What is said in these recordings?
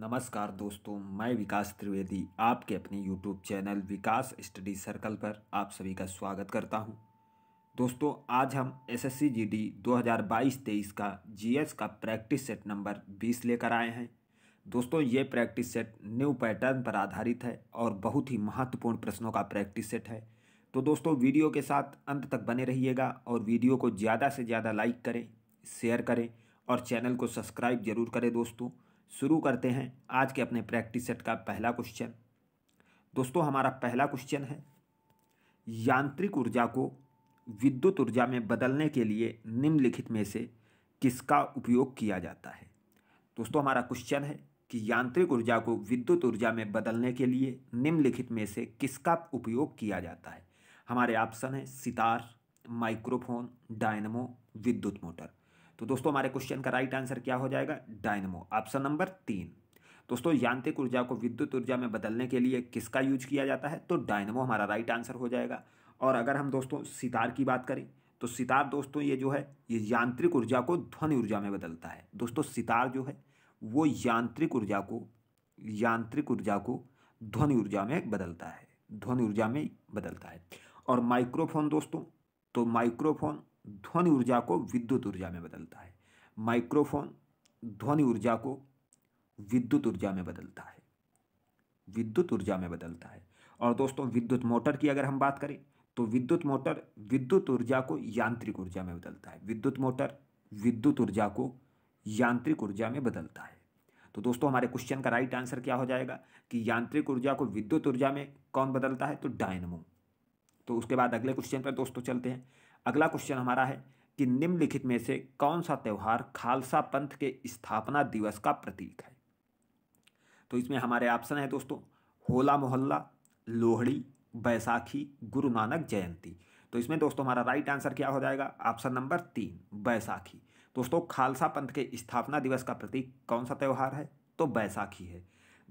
नमस्कार दोस्तों मैं विकास त्रिवेदी आपके अपने YouTube channel Vikas study circle पर आप सभी का स्वागत करता हूं। दोस्तों आज हम एस एस दो हज़ार बाईस तेईस का एस का प्रैक्टिस सेट नंबर 20 लेकर आए हैं दोस्तों ये प्रैक्टिस सेट न्यू पैटर्न पर आधारित है और बहुत ही महत्वपूर्ण प्रश्नों का प्रैक्टिस सेट है तो दोस्तों वीडियो के साथ अंत तक बने रहिएगा और वीडियो को ज़्यादा से ज़्यादा लाइक करें शेयर करें और चैनल को सब्सक्राइब जरूर करें दोस्तों शुरू करते हैं आज के अपने प्रैक्टिस सेट का पहला क्वेश्चन दोस्तों हमारा पहला क्वेश्चन है यांत्रिक ऊर्जा को विद्युत ऊर्जा में बदलने के लिए निम्नलिखित में से किसका उपयोग किया जाता है दोस्तों हमारा क्वेश्चन है कि यांत्रिक ऊर्जा को विद्युत ऊर्जा में बदलने के लिए निम्नलिखित में से किसका उपयोग किया जाता है हमारे ऑप्शन हैं सितार माइक्रोफोन डायनमो विद्युत मोटर तो दोस्तों हमारे क्वेश्चन का राइट आंसर क्या हो जाएगा डायनमो ऑप्शन नंबर तीन दोस्तों यांत्रिक ऊर्जा को विद्युत ऊर्जा में बदलने के लिए किसका यूज किया जाता है तो डायनमो हमारा राइट आंसर हो जाएगा और अगर हम दोस्तों सितार की बात करें तो सितार दोस्तों ये जो है ये यांत्रिक ऊर्जा को ध्वनि ऊर्जा में बदलता है दोस्तों सितार जो है वो यांत्रिक ऊर्जा को यांत्रिक ऊर्जा को ध्वनि ऊर्जा में बदलता है ध्वनि ऊर्जा में बदलता है और माइक्रोफोन दोस्तों तो माइक्रोफोन ध्वनि ऊर्जा को विद्युत ऊर्जा में बदलता है माइक्रोफोन ध्वनि ऊर्जा को विद्युत ऊर्जा में बदलता है विद्युत ऊर्जा में बदलता है और दोस्तों विद्युत मोटर की अगर हम बात करें तो विद्युत मोटर विद्युत ऊर्जा को यांत्रिक ऊर्जा में बदलता है विद्युत मोटर विद्युत ऊर्जा को यांत्रिक ऊर्जा में बदलता है तो दोस्तों हमारे क्वेश्चन का राइट आंसर क्या हो जाएगा कि यांत्रिक ऊर्जा को विद्युत ऊर्जा में कौन बदलता है तो डायनमो तो उसके बाद अगले क्वेश्चन पर दोस्तों चलते हैं अगला क्वेश्चन हमारा है कि निम्नलिखित में से कौन सा त्यौहार खालसा पंथ के स्थापना दिवस का प्रतीक है तो इसमें हमारे ऑप्शन है दोस्तों होला मोहल्ला लोहड़ी बैसाखी गुरु नानक जयंती तो इसमें दोस्तों हमारा राइट आंसर क्या हो जाएगा ऑप्शन नंबर तीन बैसाखी दोस्तों खालसा पंथ के स्थापना दिवस का प्रतीक कौन सा त्यौहार है तो बैसाखी है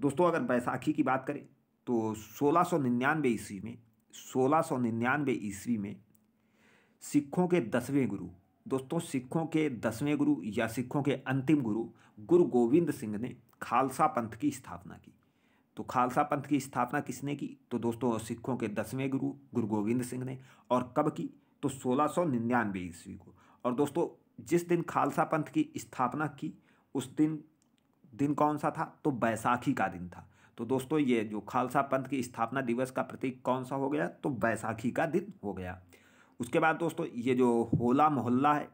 दोस्तों अगर बैसाखी की बात करें तो निन्यानवे ईस्वी में निन्यानवे ईस्वी में सिखों के दसवें गुरु दोस्तों सिखों के दसवें गुरु या सिखों के अंतिम गुरु गुरु गोविंद सिंह ने खालसा पंथ की स्थापना की तो खालसा पंथ की स्थापना किसने की तो दोस्तों सिखों के दसवें गुरु गुरु गोविंद सिंह ने और कब की तो सोलह सौ निन्यानवे ईस्वी को और दोस्तों जिस दिन खालसा पंथ की स्थापना की उस दिन दिन कौन सा था तो बैसाखी का दिन था तो दोस्तों ये जो खालसा पंथ की स्थापना दिवस का प्रतीक कौन सा हो गया तो बैसाखी का दिन हो गया उसके बाद दोस्तों ये जो होला मोहल्ला है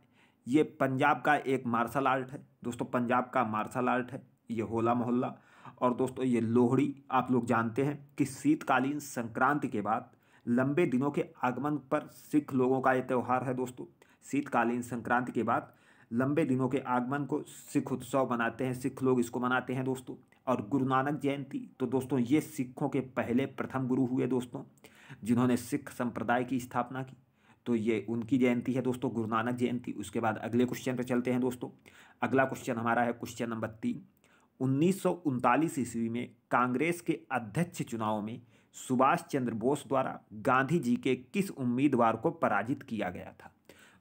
ये पंजाब का एक मार्शल आर्ट है दोस्तों पंजाब का मार्शल आर्ट है ये होला मोहल्ला और दोस्तों ये लोहड़ी आप लोग जानते हैं कि शीतकालीन संक्रांति के बाद लंबे दिनों के आगमन पर सिख लोगों का ये त्यौहार है दोस्तों शीतकालीन संक्रांति के बाद लंबे दिनों के आगमन को सिख उत्सव मनाते हैं सिख लोग इसको मनाते हैं दोस्तों और गुरु नानक जयंती तो दोस्तों ये सिखों के पहले प्रथम गुरु हुए दोस्तों जिन्होंने सिख संप्रदाय की स्थापना की तो ये उनकी जयंती है दोस्तों गुरु नानक जयंती उसके बाद अगले क्वेश्चन पर चलते हैं दोस्तों अगला क्वेश्चन हमारा है क्वेश्चन नंबर तीन उन्नीस ईस्वी में कांग्रेस के अध्यक्ष चुनाव में सुभाष चंद्र बोस द्वारा गांधी जी के किस उम्मीदवार को पराजित किया गया था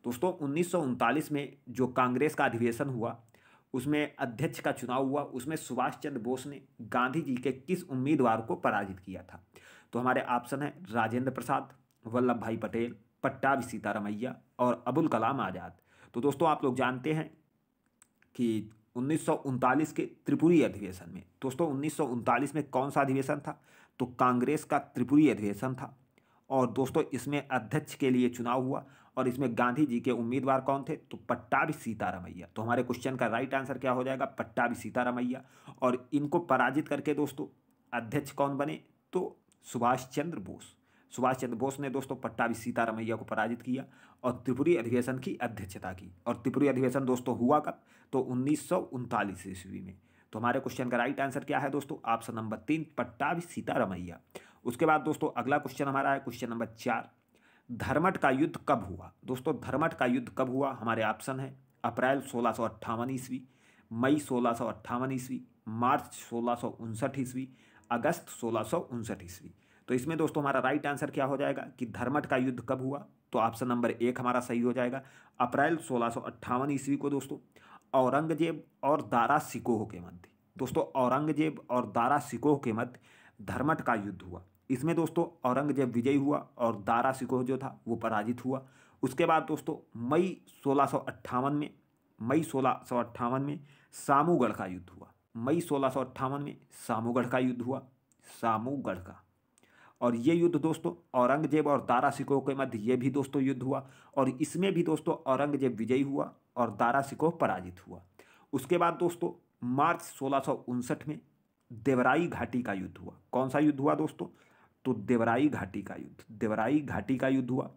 दोस्तों उन्नीस में जो कांग्रेस का अधिवेशन हुआ उसमें अध्यक्ष का चुनाव हुआ उसमें सुभाष चंद्र बोस ने गांधी जी के किस उम्मीदवार को पराजित किया था तो हमारे ऑप्शन है राजेंद्र प्रसाद वल्लभ भाई पटेल भी सीतारमैया और अबुल कलाम आज़ाद तो दोस्तों आप लोग जानते हैं कि उन्नीस के त्रिपुरी अधिवेशन में दोस्तों उन्नीस में कौन सा अधिवेशन था तो कांग्रेस का त्रिपुरी अधिवेशन था और दोस्तों इसमें अध्यक्ष के लिए चुनाव हुआ और इसमें गांधी जी के उम्मीदवार कौन थे तो भी सीतारामैया तो हमारे क्वेश्चन का राइट आंसर क्या हो जाएगा भी सीतारामैया और इनको पराजित करके दोस्तों अध्यक्ष कौन बने तो सुभाष चंद्र बोस सुभाष चंद्र बोस ने दोस्तों भी सीतारमैया को पराजित किया और त्रिपुरी अधिवेशन की अध्यक्षता की और त्रिपुरी अधिवेशन दोस्तों हुआ कब तो उन्नीस सौ ईस्वी में तो हमारे क्वेश्चन का राइट आंसर क्या है दोस्तों ऑप्शन नंबर तीन भी सीतारमैया उसके बाद दोस्तों अगला क्वेश्चन हमारा है क्वेश्चन नंबर चार धर्मठ का युद्ध कब हुआ दोस्तों धर्मठ का युद्ध कब हुआ हमारे ऑप्शन है अप्रैल सोलह ईस्वी मई सोलह ईस्वी मार्च सोलह ईस्वी अगस्त सोलह ईस्वी तो इसमें दोस्तों हमारा राइट आंसर क्या हो जाएगा कि धर्मठ का युद्ध कब हुआ तो ऑप्शन नंबर एक हमारा सही हो जाएगा अप्रैल सोलह ईस्वी को दोस्तों औरंगजेब और दारा सिकोह के मध्य दोस्तों औरंगजेब और दारा सिकोह के मध्य धर्मठ का युद्ध हुआ इसमें दोस्तों औरंगजेब विजयी हुआ और दारा सिकोह जो था वो पराजित हुआ उसके बाद दोस्तों मई सोलह में मई सोलह में सामूगढ़ का युद्ध हुआ मई सोलह में सामूगढ़ का युद्ध हुआ सामूगढ़ का और ये युद्ध दोस्तों औरंगजेब और दारा सिकोह के मध्य ये भी दोस्तों युद्ध हुआ और इसमें भी दोस्तों औरंगजेब विजयी हुआ और दारा सिकोह पराजित हुआ उसके बाद दोस्तों मार्च सोलह में देवराई घाटी का युद्ध हुआ कौन सा युद्ध हुआ दोस्तों तो देवराई घाटी का युद्ध देवराई घाटी का युद्ध हुआ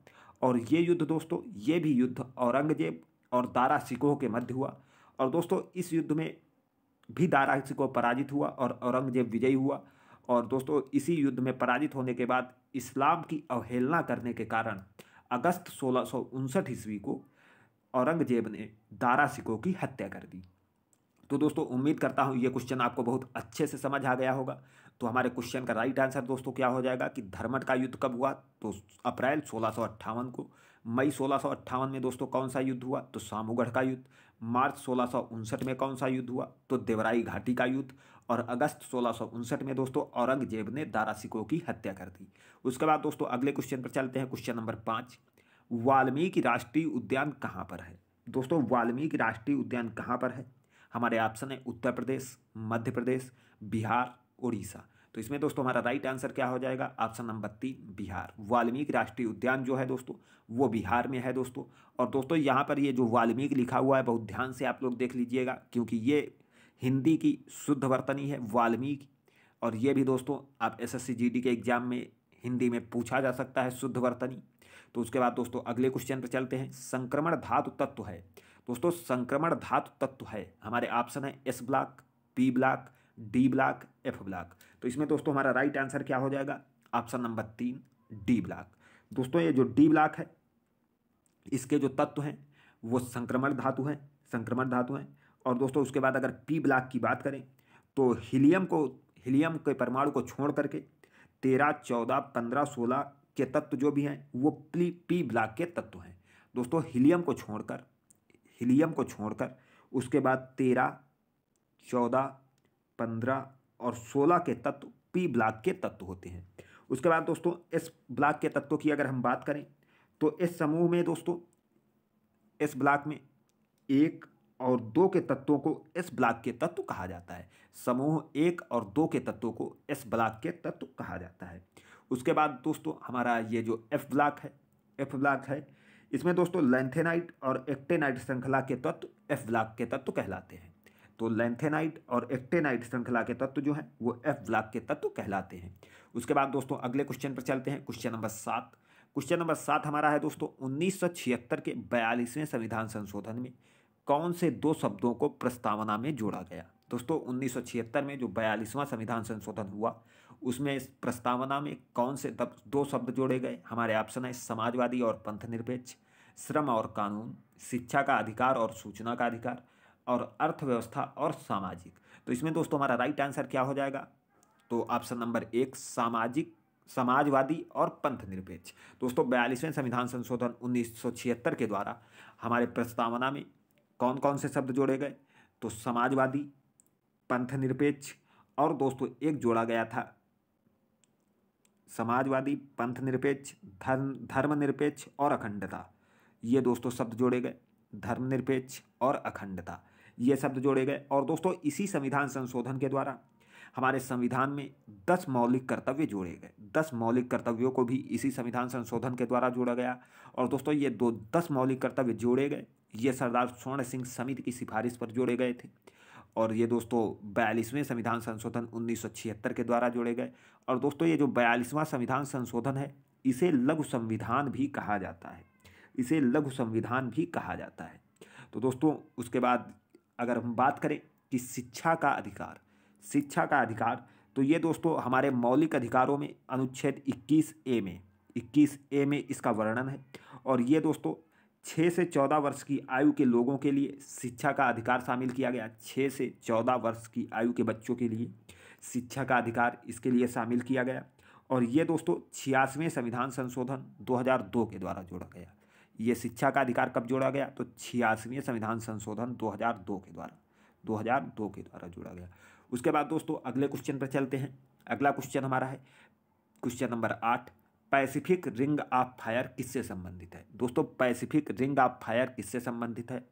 और ये युद्ध दोस्तों ये भी युद्ध औरंगजेब और दारा सिकोह के मध्य हुआ और दोस्तों इस युद्ध में भी दारा सिकोह पराजित हुआ और औरंगजेब विजयी हुआ और दोस्तों इसी युद्ध में पराजित होने के बाद इस्लाम की अवहेलना करने के कारण अगस्त सोलह ईस्वी को औरंगजेब ने दारा सिको की हत्या कर दी तो दोस्तों उम्मीद करता हूँ ये क्वेश्चन आपको बहुत अच्छे से समझ आ गया होगा तो हमारे क्वेश्चन का राइट आंसर दोस्तों क्या हो जाएगा कि धर्मट का युद्ध कब हुआ तो अप्रैल सोलह को मई सोलह में दोस्तों कौन सा युद्ध हुआ तो सामूगढ़ का युद्ध मार्च सोलह में कौन सा युद्ध हुआ तो देवराई घाटी का युद्ध और अगस्त सोलह में दोस्तों औरंगजेब ने दारा सिको की हत्या कर दी उसके बाद दोस्तों अगले क्वेश्चन पर चलते हैं क्वेश्चन नंबर पाँच वाल्मीकि राष्ट्रीय उद्यान कहाँ पर है दोस्तों वाल्मीकि राष्ट्रीय उद्यान कहाँ पर है हमारे ऑप्शन है उत्तर प्रदेश मध्य प्रदेश बिहार उड़ीसा तो इसमें दोस्तों हमारा राइट आंसर क्या हो जाएगा ऑप्शन नंबर तीन बिहार वाल्मीकि राष्ट्रीय उद्यान जो है दोस्तों वो बिहार में है दोस्तों और दोस्तों यहाँ पर ये जो वाल्मीकि लिखा हुआ है बहुत ध्यान से आप लोग देख लीजिएगा क्योंकि ये हिंदी की शुद्ध वर्तनी है वाल्मीकि और ये भी दोस्तों आप एस एस के एग्जाम में हिंदी में पूछा जा सकता है शुद्ध वर्तनी तो उसके बाद दोस्तों अगले क्वेश्चन पर चलते हैं संक्रमण धातु तत्व है दोस्तों संक्रमण धातु तत्व है हमारे ऑप्शन है S block P block D block F block तो इसमें दोस्तों हमारा राइट आंसर क्या हो जाएगा ऑप्शन नंबर तीन डी ब्लॉक दोस्तों ये जो डी ब्लॉक है इसके जो तत्व हैं वो संक्रमण धातु हैं संक्रमण धातु हैं और दोस्तों उसके बाद अगर पी ब्लॉक की बात करें तो हीलियम को हीलियम के परमाणु को छोड़ करके तेरह चौदह पंद्रह सोलह के तत्व जो भी हैं वो प्ली पी ब्लॉक के तत्व हैं दोस्तों हीलियम को छोड़कर हीलियम को छोड़कर उसके बाद तेरह चौदह पंद्रह और सोलह के तत्व पी ब्लॉक के तत्व होते हैं उसके बाद दोस्तों इस ब्लॉक के तत्वों की अगर हम बात करें तो इस समूह में दोस्तों इस ब्लॉक में एक और दो के तत्वों को इस ब्लॉक के तत्व कहा जाता है समूह एक और दो के तत्वों को इस ब्लॉक के तत्व कहा जाता है उसके बाद दोस्तों हमारा ये जो एफ ब्लॉक है एफ ब्लॉक है इसमें दोस्तों लेंथेनाइट और एक्टेनाइट श्रृंखला के तत्व एफ ब्लॉक के तत्व कहलाते हैं तो लेंथेनाइट और एक्टेनाइट श्रृंखला के तत्व जो हैं वो एफ ब्लॉक के तत्व कहलाते हैं उसके बाद दोस्तों अगले क्वेश्चन पर चलते हैं क्वेश्चन नंबर सात क्वेश्चन नंबर सात हमारा है दोस्तों उन्नीस के बयालीसवें संविधान संशोधन में कौन से दो शब्दों को प्रस्तावना में जोड़ा गया दोस्तों छिहत्तर में जो बयालीसवां संविधान संशोधन हुआ उसमें इस प्रस्तावना में कौन से दो शब्द जोड़े गए हमारे ऑप्शन है समाजवादी और पंथ निरपेक्ष श्रम और कानून शिक्षा का अधिकार और सूचना का अधिकार और अर्थव्यवस्था और सामाजिक तो इसमें दोस्तों हमारा राइट आंसर क्या हो जाएगा तो ऑप्शन नंबर एक सामाजिक समाजवादी और पंथ निरपेक्ष दोस्तों बयालीसवें संविधान संशोधन उन्नीस के द्वारा हमारे प्रस्तावना में कौन कौन से शब्द जोड़े गए तो समाजवादी पंथ निरपेक्ष और दोस्तों एक जोड़ा गया था समाजवादी पंथ निरपेक्ष धर्म धर्मनिरपेक्ष और अखंडता ये दोस्तों शब्द जोड़े गए धर्मनिरपेक्ष और अखंडता ये शब्द जोड़े गए और दोस्तों इसी संविधान संशोधन के द्वारा हमारे संविधान में दस मौलिक कर्तव्य जोड़े गए दस मौलिक कर्तव्यों को भी इसी संविधान संशोधन के द्वारा जोड़ा गया और दोस्तों ये दो दस मौलिक कर्तव्य जोड़े गए ये सरदार स्वर्ण सिंह समिति की सिफारिश पर जोड़े गए थे और ये दोस्तों बयालीसवें संविधान संशोधन उन्नीस के द्वारा जोड़े गए और दोस्तों ये जो बयालीसवां संविधान संशोधन है इसे लघु संविधान भी कहा जाता है इसे लघु संविधान भी कहा जाता है तो दोस्तों उसके बाद अगर हम बात करें कि शिक्षा का अधिकार शिक्षा का अधिकार तो ये दोस्तों हमारे मौलिक अधिकारों में अनुच्छेद 21 ए में 21 ए में इसका वर्णन है और ये दोस्तों छः से चौदह वर्ष की आयु के लोगों के लिए शिक्षा का अधिकार शामिल किया गया छः से चौदह वर्ष की आयु के बच्चों के लिए शिक्षा का अधिकार इसके लिए शामिल किया गया और ये दोस्तों छियासवें संविधान संशोधन 2002 के द्वारा जोड़ा गया ये शिक्षा का अधिकार कब जोड़ा गया तो छियासवीं संविधान संशोधन 2002 के द्वारा 2002 के द्वारा जोड़ा गया उसके बाद दोस्तों अगले क्वेश्चन पर चलते हैं अगला क्वेश्चन हमारा है क्वेश्चन नंबर आठ पैसिफिक रिंग ऑफ फायर किससे संबंधित है दोस्तों पैसिफिक रिंग ऑफ फायर किससे संबंधित है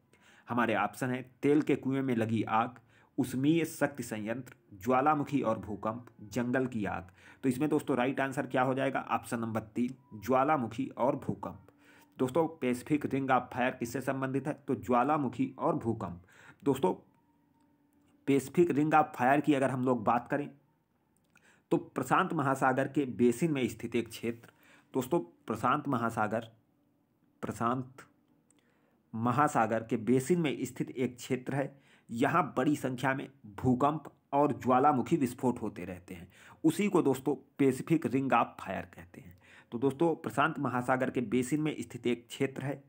हमारे ऑप्शन है तेल के कुएं में लगी आग उष्मीय शक्ति संयंत्र ज्वालामुखी और भूकंप जंगल की आग तो इसमें दोस्तों राइट आंसर क्या हो जाएगा ऑप्शन नंबर तीन ज्वालामुखी और भूकंप दोस्तों पेसिफिक रिंग ऑफ फायर किससे संबंधित है तो ज्वालामुखी और भूकंप दोस्तों पेसिफिक रिंग ऑफ फायर की अगर हम लोग बात करें तो प्रशांत महासागर के बेसिन में स्थित एक क्षेत्र दोस्तों प्रशांत महासागर प्रशांत महासागर के बेसिन में स्थित एक क्षेत्र है यहाँ बड़ी संख्या में भूकंप और ज्वालामुखी विस्फोट होते रहते हैं उसी को दोस्तों पेसिफिक रिंग ऑफ फायर कहते हैं तो दोस्तों प्रशांत महासागर के बेसिन में स्थित एक क्षेत्र है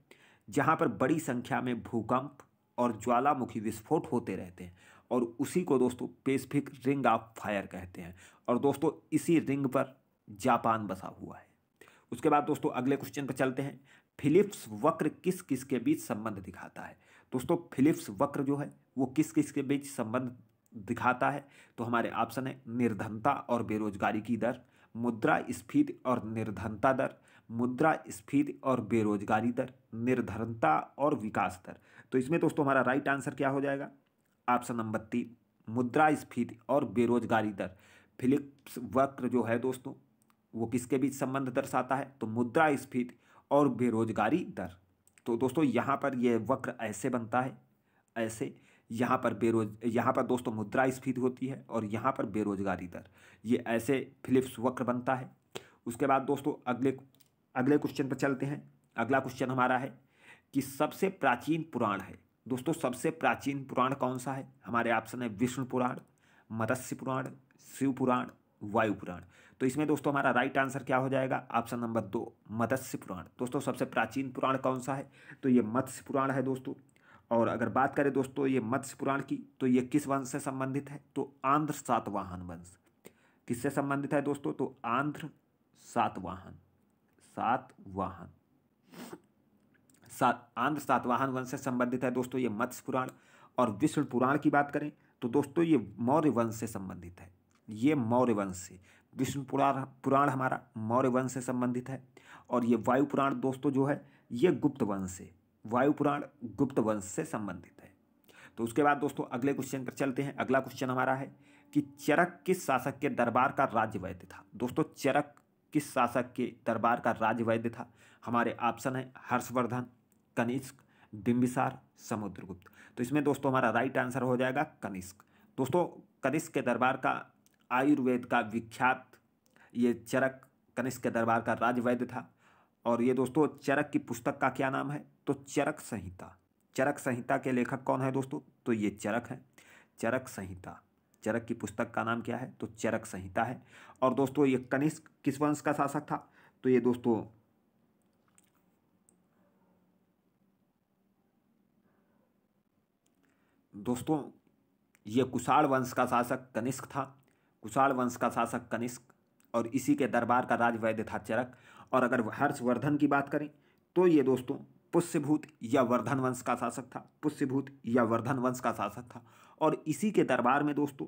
जहाँ पर बड़ी संख्या में भूकंप और ज्वालामुखी विस्फोट होते रहते हैं और उसी को दोस्तों पेसिफिक रिंग ऑफ फायर कहते हैं और दोस्तों इसी रिंग पर जापान बसा हुआ है उसके बाद दोस्तों अगले क्वेश्चन पर चलते हैं फिलिप्स वक्र किस किस के बीच संबंध दिखाता है दोस्तों फिलिप्स वक्र जो है वो किस किस के बीच संबंध दिखाता है तो हमारे ऑप्शन है निर्धनता और बेरोजगारी की दर मुद्रा स्फीति और निर्धनता दर मुद्रा स्फीति और बेरोजगारी दर निर्धनता और विकास दर तो इसमें दोस्तों हमारा राइट आंसर क्या हो जाएगा ऑप्शन नंबर तीन मुद्रा स्फीति और बेरोजगारी दर फिलिप्स वक्र जो है दोस्तों वो किसके बीच संबंध दर्शाता है तो मुद्रा स्फीति और बेरोजगारी दर तो दोस्तों यहाँ पर यह वक्र ऐसे बनता है ऐसे यहाँ पर बेरोज यहाँ पर दोस्तों मुद्रा स्फीत होती है और यहाँ पर बेरोजगारी दर ये ऐसे फिलिप्स वक्र बनता है उसके बाद दोस्तों अगले अगले क्वेश्चन पर चलते हैं अगला क्वेश्चन हमारा है कि सबसे प्राचीन पुराण है दोस्तों सबसे प्राचीन पुराण कौन सा है हमारे ऑप्शन है विष्णु पुराण मत्स्य पुराण शिव पुराण वायु पुराण तो इसमें दोस्तों हमारा राइट आंसर क्या हो जाएगा ऑप्शन नंबर दो मत्स्य पुराण दोस्तों सबसे प्राचीन पुराण कौन सा है तो ये मत्स्य पुराण है दोस्तों और अगर बात करें दोस्तों ये मत्स्य पुराण की तो ये किस वंश से संबंधित है तो आंध्र सातवाहन वंश किससे संबंधित है दोस्तों तो आंध्र सातवाहन सातवाहन सात आंध्र सातवाहन वंश से संबंधित है दोस्तों ये मत्स्य पुराण और विष्णु पुराण की बात करें तो दोस्तों ये मौर्य वंश से संबंधित है ये मौर्य वंश से विष्णु पुराण पुराण हमारा मौर्य वंश से संबंधित है और ये वायु पुराण दोस्तों जो है ये गुप्त वंश से वायु पुराण गुप्त वंश से संबंधित है तो उसके बाद दोस्तों अगले क्वेश्चन पर चलते हैं अगला क्वेश्चन हमारा है कि चरक किस शासक के दरबार का राज्य वैद्य था दोस्तों चरक किस शासक के दरबार का राज्य वैद्य था हमारे ऑप्शन है हर्षवर्धन कनिष्क बिंबिसार समुद्रगुप्त तो इसमें दोस्तों हमारा राइट आंसर हो जाएगा कनिष्क दोस्तों कनिष्क के दरबार का आयुर्वेद का विख्यात ये चरक कनिष्क के दरबार का वैद्य था और ये दोस्तों चरक की पुस्तक का क्या नाम है तो चरक संहिता चरक संहिता के लेखक कौन है दोस्तों तो ये चरक है चरक संहिता चरक की पुस्तक का नाम क्या है तो चरक संहिता है और दोस्तों ये कनिष्क किस वंश का शासक था तो ये दोस्तों दोस्तों ये कुषाण वंश का शासक कनिष्क था कुषाण वंश का शासक कनिष्क और इसी के दरबार का राज वैद्य था चरक और अगर हर्षवर्धन की बात करें तो ये दोस्तों पुष्यभूत या वर्धन वंश का शासक था पुष्यभूत या वर्धन वंश का शासक था और इसी के दरबार में दोस्तों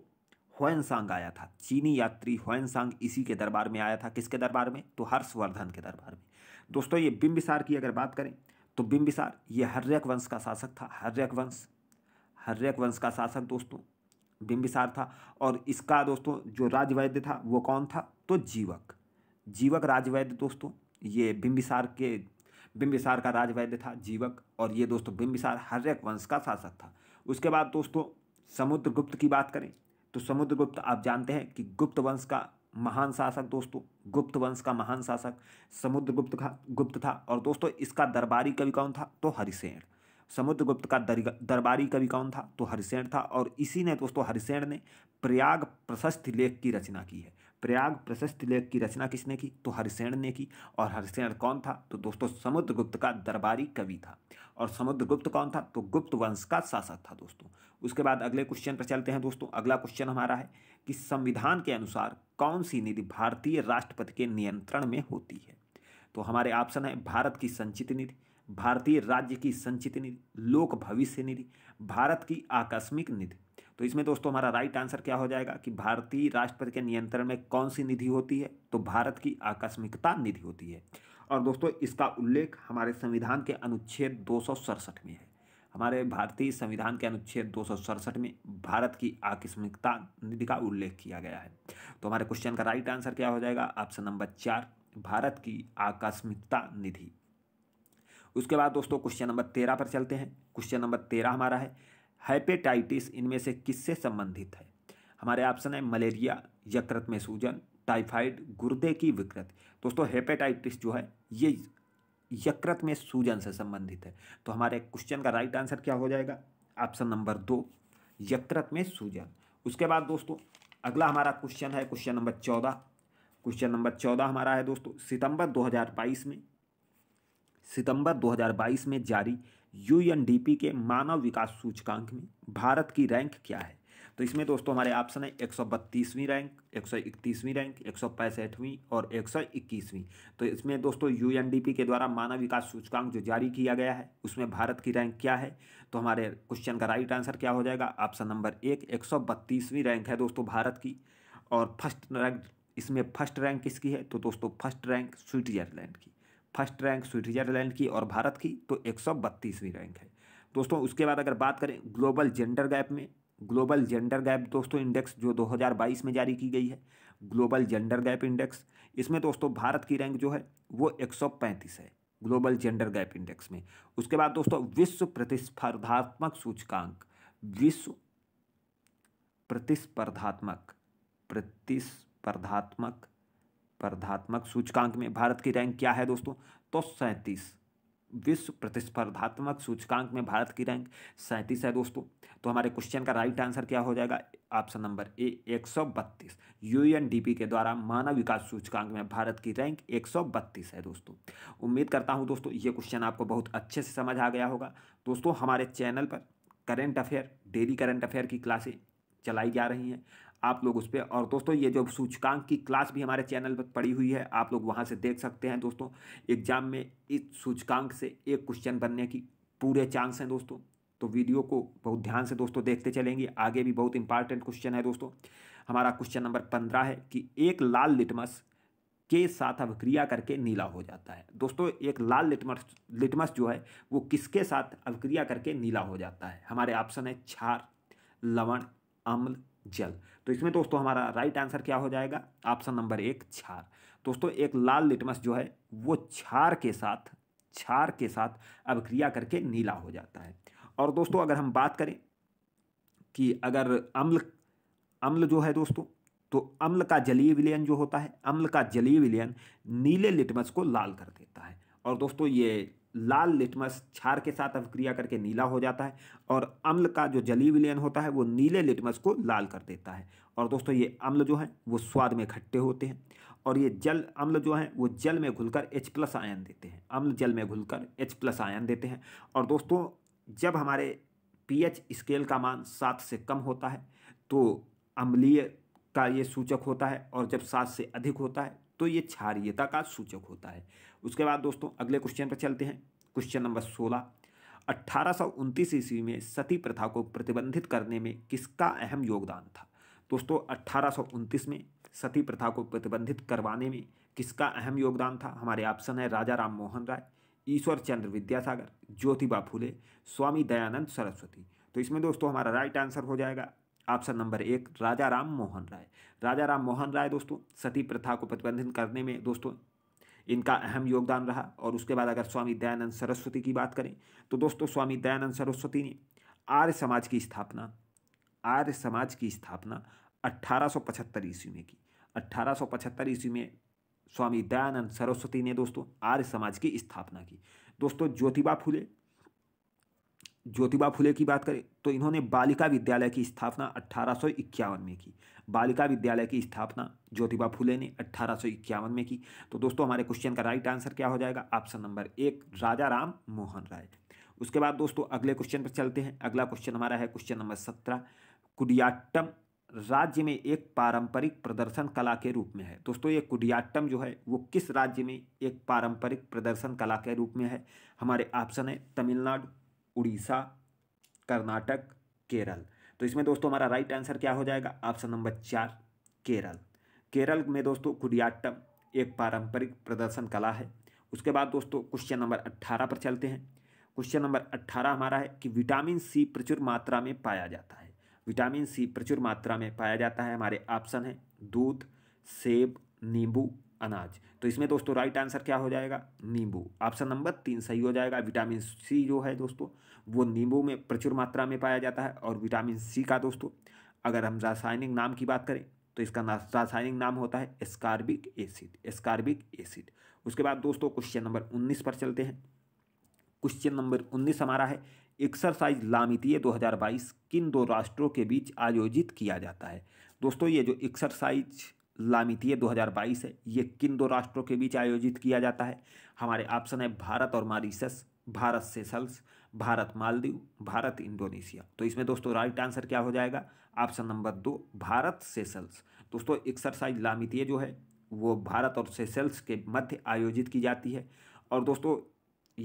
होयनसांग आया था चीनी यात्री होयनसांग इसी के दरबार में आया था किसके दरबार में तो हर्षवर्धन के दरबार में दोस्तों ये बिंबिसार की अगर बात करें तो बिंबिसार ये हर्यक वंश का शासक था हर्यक वंश हर्यक वंश का शासक दोस्तों बिंबिसार था और इसका दोस्तों जो राजवैद्य था वो कौन था तो जीवक जीवक राजवैद्य दोस्तों ये बिंबिसार के बिम्बिसार का राजवैद्य था जीवक और ये दोस्तों बिम्बिसार हर्यक वंश का शासक था उसके बाद दोस्तों समुद्रगुप्त की बात करें तो समुद्रगुप्त आप जानते हैं कि गुप्त वंश का महान शासक दोस्तों गुप्त वंश का महान शासक समुद्रगुप्त का गुप्त था और दोस्तों इसका दरबारी कवि कौन था तो हरिसेण समुद्रगुप्त का दरबारी कवि कौन था तो हरिसेण था और इसी ने दोस्तों हरिसेण ने प्रयाग प्रशस्ति लेख की रचना की है प्रयाग प्रशस्त लेख की रचना किसने की तो हरिसेण ने की और हरिसेण कौन था तो दोस्तों समुद्रगुप्त का दरबारी कवि था और समुद्रगुप्त कौन था तो गुप्त वंश का शासक था दोस्तों उसके बाद अगले क्वेश्चन पर चलते हैं दोस्तों अगला क्वेश्चन हमारा है कि संविधान के अनुसार कौन सी निधि भारतीय राष्ट्रपति के नियंत्रण में होती है तो हमारे ऑप्शन है भारत की संचित निधि भारतीय राज्य की संचित निधि लोक भविष्य निधि भारत की आकस्मिक निधि तो इसमें दोस्तों हमारा राइट आंसर क्या हो जाएगा कि भारतीय राष्ट्रपति के नियंत्रण में कौन सी निधि होती है तो भारत की आकस्मिकता निधि होती है और दोस्तों इसका उल्लेख हमारे संविधान के अनुच्छेद दो में है हमारे भारतीय संविधान के अनुच्छेद दो में भारत की आकस्मिकता निधि का उल्लेख किया गया है तो हमारे क्वेश्चन का राइट आंसर क्या हो जाएगा ऑप्शन नंबर चार भारत की आकस्मिकता निधि उसके बाद दोस्तों क्वेश्चन नंबर तेरह पर चलते हैं क्वेश्चन नंबर तेरह हमारा है हैपेटाइटिस इनमें से किससे संबंधित है हमारे ऑप्शन है मलेरिया यकृत में सूजन टाइफाइड गुर्दे की विकृत दोस्तों हेपेटाइटिस जो है ये यकृत में सूजन से संबंधित है तो हमारे क्वेश्चन का राइट आंसर क्या हो जाएगा ऑप्शन नंबर दो यकृत में सूजन उसके बाद दोस्तों अगला हमारा क्वेश्चन है क्वेश्चन नंबर चौदह क्वेश्चन नंबर चौदह हमारा है दोस्तों सितंबर 2022 में सितंबर 2022 में जारी यूएनडीपी के मानव विकास सूचकांक में भारत की रैंक क्या है तो इसमें दोस्तों हमारे ऑप्शन है एक रैंक एक रैंक एक और एक तो इसमें दोस्तों यूएनडीपी के द्वारा मानव विकास सूचकांक जो जारी किया गया है उसमें भारत की रैंक क्या है तो हमारे क्वेश्चन का राइट आंसर क्या हो जाएगा ऑप्शन नंबर एक एक रैंक है दोस्तों भारत की और फर्स्ट रैंक इसमें फर्स्ट रैंक किसकी है तो दोस्तों फर्स्ट रैंक स्विट्जरलैंड की फर्स्ट रैंक स्विट्जरलैंड की और भारत की तो एक रैंक है दोस्तों उसके बाद अगर बात करें ग्लोबल जेंडर गैप में ग्लोबल जेंडर गैप दोस्तों इंडेक्स जो 2022 में जारी की गई है ग्लोबल जेंडर गैप इंडेक्स इसमें दोस्तों भारत की रैंक जो है वो 135 है ग्लोबल जेंडर गैप इंडेक्स में उसके बाद दोस्तों विश्व प्रतिस्पर्धात्मक सूचकांक विश्व प्रतिस्पर्धात्मक प्रतिस्पर्धात्मक प्रतिस्पर्धात्मक सूचकांक में भारत की रैंक क्या है दोस्तों तो सैंतीस विश्व प्रतिस्पर्धात्मक सूचकांक में भारत की रैंक सैंतीस है दोस्तों तो हमारे क्वेश्चन का राइट आंसर क्या हो जाएगा ऑप्शन नंबर ए एक सौ बत्तीस पी के द्वारा मानव विकास सूचकांक में भारत की रैंक एक सौ बत्तीस है दोस्तों उम्मीद करता हूं दोस्तों ये क्वेश्चन आपको बहुत अच्छे से समझ आ गया होगा दोस्तों हमारे चैनल पर current affair daily current affair की क्लासें चलाई जा रही हैं आप लोग उस पर और दोस्तों ये जो सूचकांक की क्लास भी हमारे चैनल पर पड़ी हुई है आप लोग वहाँ से देख सकते हैं दोस्तों एग्जाम में इस सूचकांक से एक क्वेश्चन बनने की पूरे चांस हैं दोस्तों तो वीडियो को बहुत ध्यान से दोस्तों देखते चलेंगे आगे भी बहुत इंपॉर्टेंट क्वेश्चन है दोस्तों हमारा क्वेश्चन नंबर पंद्रह है कि एक लाल लिटमस के साथ अभिक्रिया करके नीला हो जाता है दोस्तों एक लाल लिटमस लिटमस जो है वो किसके साथ अभिक्रिया करके नीला हो जाता है हमारे ऑप्शन है क्षार लवण अम्ल जल तो इसमें दोस्तों हमारा राइट आंसर क्या हो जाएगा ऑप्शन नंबर एक छार दोस्तों एक लाल लिटमस जो है वो छार के साथ छार के साथ अभिक्रिया करके नीला हो जाता है और दोस्तों अगर हम बात करें कि अगर अम्ल अम्ल जो है दोस्तों तो अम्ल का जलीय विलयन जो होता है अम्ल का जलीय विलयन नीले लिटमस को लाल कर देता है और दोस्तों ये लाल लिटमस क्षार के साथ अभिक्रिया करके नीला हो जाता है और अम्ल का जो जली विलयन होता है वो नीले लिटमस को लाल कर देता है और दोस्तों ये अम्ल जो हैं वो स्वाद में खट्टे होते हैं और ये जल अम्ल जो हैं वो जल में घुलकर एच प्लस आयन देते हैं अम्ल जल में घुलकर एच प्लस आयन देते हैं और दोस्तों जब हमारे पीएच स्केल का मान सात से कम होता है तो अम्लीय का ये सूचक होता है और जब सात से अधिक होता है तो ये क्षारियता का सूचक होता है उसके बाद दोस्तों अगले क्वेश्चन पर चलते हैं क्वेश्चन नंबर सोलह अट्ठारह ईस्वी में सती प्रथा को प्रतिबंधित करने में किसका अहम योगदान था दोस्तों अट्ठारह में सती प्रथा को प्रतिबंधित करवाने में किसका अहम योगदान था हमारे ऑप्शन है राजा राम मोहन राय ईश्वर चंद्र विद्यासागर ज्योतिबा फूले स्वामी दयानंद सरस्वती तो इसमें दोस्तों हमारा राइट आंसर हो जाएगा ऑप्शन नंबर एक राजा राम मोहन राय राजा राम मोहन राय दोस्तों सती प्रथा को प्रतिबंधित करने में दोस्तों इनका अहम योगदान रहा और उसके बाद अगर स्वामी दयानंद सरस्वती की बात करें तो दोस्तों स्वामी दयानंद सरस्वती ने आर्य समाज की स्थापना आर्य समाज की स्थापना 1875 ईस्वी में की 1875 ईस्वी में स्वामी दयानंद सरस्वती ने दोस्तों आर्य समाज की स्थापना की दोस्तों ज्योतिबा फूले ज्योतिबा फुले की बात करें तो इन्होंने बालिका विद्यालय की स्थापना अट्ठारह में की बालिका विद्यालय की स्थापना ज्योतिबा फुले ने अट्ठारह में की तो दोस्तों हमारे क्वेश्चन का राइट आंसर क्या हो जाएगा ऑप्शन नंबर एक राजा राम मोहन राय उसके बाद दोस्तों अगले क्वेश्चन पर चलते हैं अगला क्वेश्चन हमारा है क्वेश्चन नंबर सत्रह कुडियाट्टम राज्य में एक पारंपरिक प्रदर्शन कला के रूप में है दोस्तों ये कुडियाट्टम जो है वो किस राज्य में एक पारंपरिक प्रदर्शन कला के रूप में है हमारे ऑप्शन है तमिलनाडु उड़ीसा कर्नाटक केरल तो इसमें दोस्तों हमारा राइट आंसर क्या हो जाएगा ऑप्शन नंबर चार केरल केरल में दोस्तों कुडियाट्टम एक पारंपरिक प्रदर्शन कला है उसके बाद दोस्तों क्वेश्चन नंबर अट्ठारह पर चलते हैं क्वेश्चन नंबर अट्ठारह हमारा है कि विटामिन सी प्रचुर मात्रा में पाया जाता है विटामिन सी प्रचुर मात्रा में पाया जाता है हमारे ऑप्शन है दूध सेब नींबू अनाज तो इसमें दोस्तों राइट आंसर क्या हो जाएगा नींबू ऑप्शन नंबर तीन सही हो जाएगा विटामिन सी जो है दोस्तों वो नींबू में प्रचुर मात्रा में पाया जाता है और विटामिन सी का दोस्तों अगर हम रासायनिक नाम की बात करें तो इसका रासायनिक नाम होता है स्कार्बिक एसिड स्कार्बिक एसिड उसके बाद दोस्तों क्वेश्चन नंबर उन्नीस पर चलते हैं क्वेश्चन नंबर उन्नीस हमारा है एक्सरसाइज लामितीय 2022 किन दो राष्ट्रों के बीच आयोजित किया जाता है दोस्तों ये जो एक्सरसाइज लामितीय 2022 है ये किन दो राष्ट्रों के बीच आयोजित किया जाता है हमारे ऑप्शन है भारत और Mauritius Bharat Seychelles Bharat Maldives Bharat Indonesia तो इसमें दोस्तों राइट आंसर क्या हो जाएगा ऑप्शन नंबर दो भारत सेसल्स दोस्तों एक्सरसाइज लामितीय जो है वो भारत और सेसल्स के मध्य आयोजित की जाती है और दोस्तों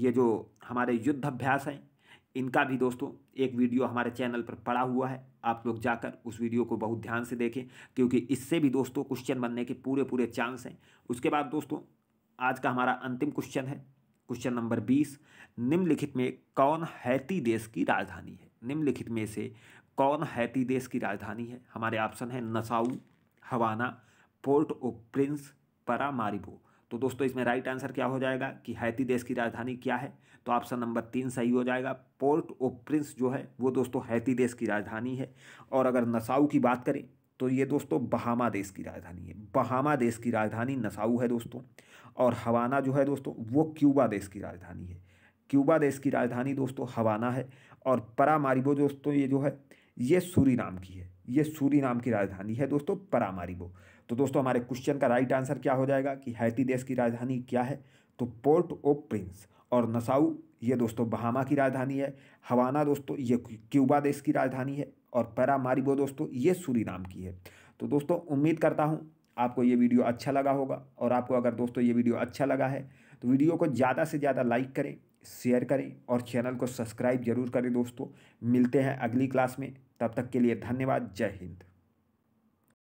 ये जो हमारे युद्ध अभ्यास हैं इनका भी दोस्तों एक वीडियो हमारे चैनल पर पड़ा हुआ है आप लोग जाकर उस वीडियो को बहुत ध्यान से देखें क्योंकि इससे भी दोस्तों क्वेश्चन बनने के पूरे पूरे चांस हैं उसके बाद दोस्तों आज का हमारा अंतिम क्वेश्चन है क्वेश्चन नंबर बीस निम्नलिखित में कौन हैती देश की राजधानी है निम्नलिखित में से कौन हैती देश की राजधानी है हमारे ऑप्शन है नसाऊ हवाना पोर्ट ओ प्रिंस परामारिबो तो दोस्तों इसमें राइट आंसर क्या हो जाएगा कि हैती देश की राजधानी क्या है तो ऑप्शन नंबर तीन सही हो जाएगा पोर्ट ओ प्रिंस जो है वो दोस्तों हैती देश की राजधानी है और अगर नसाऊ की बात करें तो ये दोस्तों बहामा देश की राजधानी है बहामा देश की राजधानी नसाऊ है दोस्तों और हवाना जो है दोस्तों वो क्यूबा देश की राजधानी है क्यूबा देश की राजधानी दोस्तों हवाना है और परामारिबो दोस्तों ये जो है ये सूरी की है ये सूरी की राजधानी है दोस्तों परामारिबो तो दोस्तों हमारे क्वेश्चन का राइट आंसर क्या हो जाएगा कि हैती देश की राजधानी क्या है तो पोर्ट ओ प्रिंस और नसाऊ ये दोस्तों बहामा की राजधानी है हवाना दोस्तों ये क्यूबा देश की राजधानी है और पैरामारिबो दोस्तों ये सूरी की है तो दोस्तों उम्मीद करता हूँ आपको ये वीडियो अच्छा लगा होगा और आपको अगर दोस्तों ये वीडियो अच्छा लगा है तो वीडियो को ज़्यादा से ज़्यादा लाइक करें शेयर करें और चैनल को सब्सक्राइब जरूर करें दोस्तों मिलते हैं अगली क्लास में तब तक के लिए धन्यवाद जय हिंद